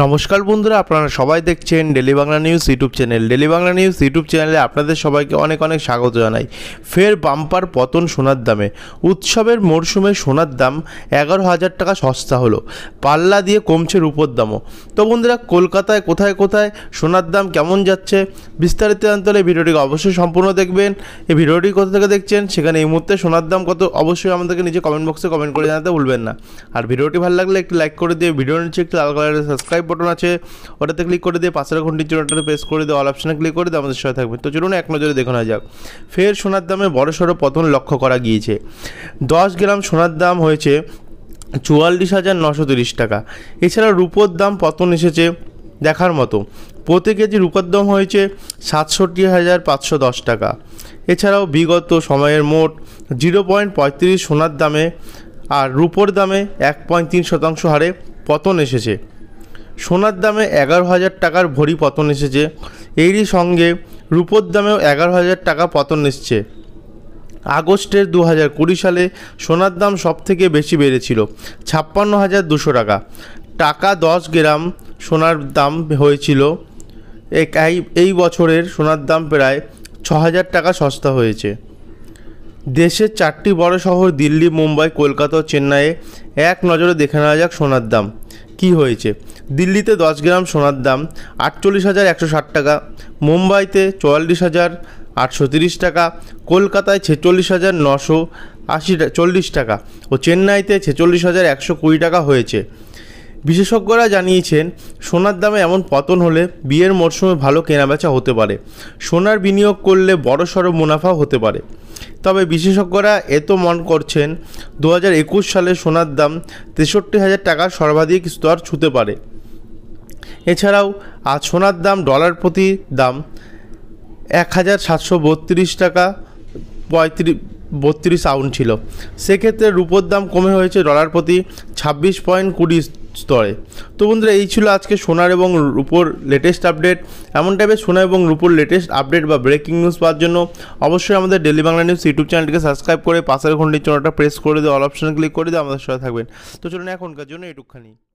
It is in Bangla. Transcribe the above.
নমস্কার বন্ধুরা আপনারা সবাই দেখছেন daily Bangla news YouTube channel daily Bangla news YouTube চ্যানেলে আপনাদের সবাইকে অনেক অনেক স্বাগত জানাই ফের বাম্পার পতন সোনার দামে উৎসবের মরশুমে সোনার দাম এগারো হাজার টাকা সস্তা হলো পাল্লা দিয়ে কমছে রূপোর দামও তো বন্ধুরা কলকাতায় কোথায় কোথায় সোনার দাম কেমন যাচ্ছে বিস্তারিত জানতে ভিডিওটিকে অবশ্যই সম্পূর্ণ দেখবেন এই ভিডিওটি কোথা থেকে দেখছেন সেখানে এই মুহূর্তে সোনার দাম কত অবশ্যই আমাদেরকে নিজে কমেন্ট বক্সে কমেন্ট করে জানাতে ভুলবেন না আর ভিডিওটি ভালো লাগলে একটি লাইক করে দিয়ে ভিডিও নিচ্ছে একটি লাল কালারের সাবস্ক্রাইব সাবস্ক্রাইব বটন আছে ওটাতে ক্লিক করে দিয়ে পাশের ঘন্টির জন্য ওটাতে প্রেস করে দিয়ে অল অপশানে ক্লিক করে দিয়ে আমাদের সাথে থাকবে তো চলুন এক নজরে দেখে নেওয়া যাক ফের সোনার দামে বড়সড় পতন লক্ষ্য করা গিয়েছে দশ গ্রাম সোনার দাম হয়েছে চুয়াল্লিশ হাজার নশো তিরিশ টাকা এছাড়া রূপোর দাম পতন এসেছে দেখার মতো প্রতি কেজি রূপোর দাম হয়েছে সাতষট্টি হাজার পাঁচশো দশ টাকা এছাড়াও বিগত সময়ের মোট জিরো পয়েন্ট পঁয়ত্রিশ সোনার দামে আর রূপোর দামে এক পয়েন্ট তিন শতাংশ হারে পতন এসেছে সোনার দামে এগারো হাজার টাকার ভরি পতন এসেছে এরই সঙ্গে রূপোর দামেও এগারো হাজার টাকা পতন এসছে আগস্টের দু হাজার কুড়ি সালে সোনার দাম সবথেকে বেশি বেড়েছিল ছাপ্পান্ন হাজার দুশো টাকা টাকা দশ গ্রাম সোনার দাম হয়েছিল এই বছরের সোনার দাম প্রায় ছ হাজার টাকা সস্তা হয়েছে দেশের চারটি বড় শহর দিল্লি মুম্বাই কলকাতা ও চেন্নাইয়ে এক নজরে দেখে নেওয়া যাক সোনার দাম কি হয়েছে দিল্লিতে দশ গ্রাম সোনার দাম আটচল্লিশ হাজার একশো ষাট টাকা মুম্বাইতে চুয়াল্লিশ হাজার আটশো তিরিশ টাকা কলকাতায় ছেচল্লিশ হাজার নশো আশি চল্লিশ টাকা ও চেন্নাইতে ছেচল্লিশ হাজার একশো কুড়ি টাকা হয়েছে বিশেষজ্ঞরা জানিয়েছেন সোনার দামে এমন পতন হলে বিয়ের মরশুমে ভালো কেনাবেচা হতে পারে সোনার বিনিয়োগ করলে বড়সড় মুনাফা হতে পারে তবে বিশেষজ্ঞরা এত মন করছেন দু সালে সোনার দাম তেষট্টি হাজার টাকার সর্বাধিক স্তর ছুঁতে পারে এছাড়াও আজ সোনার দাম ডলার প্রতি দাম এক হাজার সাতশো বত্রিশ টাকা পঁয়ত্রিশ বত্রিশ আউন ছিল সেক্ষেত্রে রুপোর দাম কমে হয়েছে ডলার প্রতি ছাব্বিশ পয়েন্ট কুড়ি স্তরে তো বন্ধুরা এই ছিল আজকে সোনার এবং রুপোর লেটেস্ট আপডেট এমন টাইপের সোনা এবং রুপোর লেটেস্ট আপডেট বা ব্রেকিং নিউজ পাওয়ার জন্য অবশ্যই আমাদের ডেলি বাংলা নিউজ ইউটিউব চ্যানেলটিকে সাবস্ক্রাইব করে পাশের ঘন্টির জন্য প্রেস করে দিয়ে অল অপশন ক্লিক করে দিয়ে আমাদের সাথে থাকবেন তো চলুন এখনকার জন্য এটুকখানি